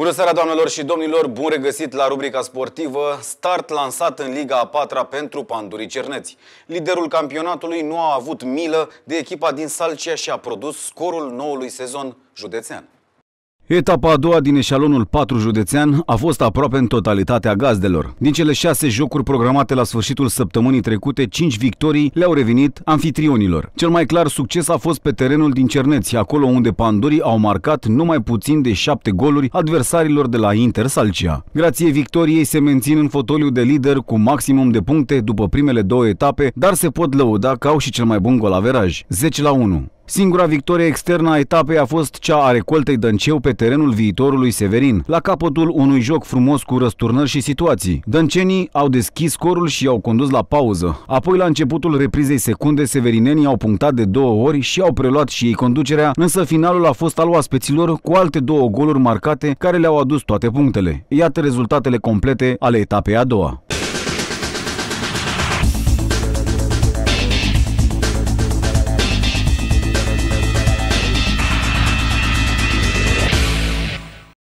Bună seara, doamnelor și domnilor! Bun regăsit la rubrica sportivă. Start lansat în Liga a patra pentru Pandurii Cerneți. Liderul campionatului nu a avut milă de echipa din Salcia și a produs scorul noului sezon județean. Etapa a doua din eșalonul 4 județean a fost aproape în totalitatea gazdelor. Din cele șase jocuri programate la sfârșitul săptămânii trecute, cinci victorii le-au revenit anfitrionilor. Cel mai clar succes a fost pe terenul din Cerneți, acolo unde pandorii au marcat numai puțin de șapte goluri adversarilor de la Inter Salcia. Grație victoriei se mențin în fotoliu de lider cu maximum de puncte după primele două etape, dar se pot lăuda că au și cel mai bun gol averaj, 10 la 1. Singura victorie externă a etapei a fost cea a recoltei Dănceu pe terenul viitorului Severin, la capătul unui joc frumos cu răsturnări și situații. Dăncenii au deschis scorul și i-au condus la pauză. Apoi, la începutul reprizei secunde, severinenii au punctat de două ori și au preluat și ei conducerea, însă finalul a fost al oaspeților cu alte două goluri marcate care le-au adus toate punctele. Iată rezultatele complete ale etapei a doua.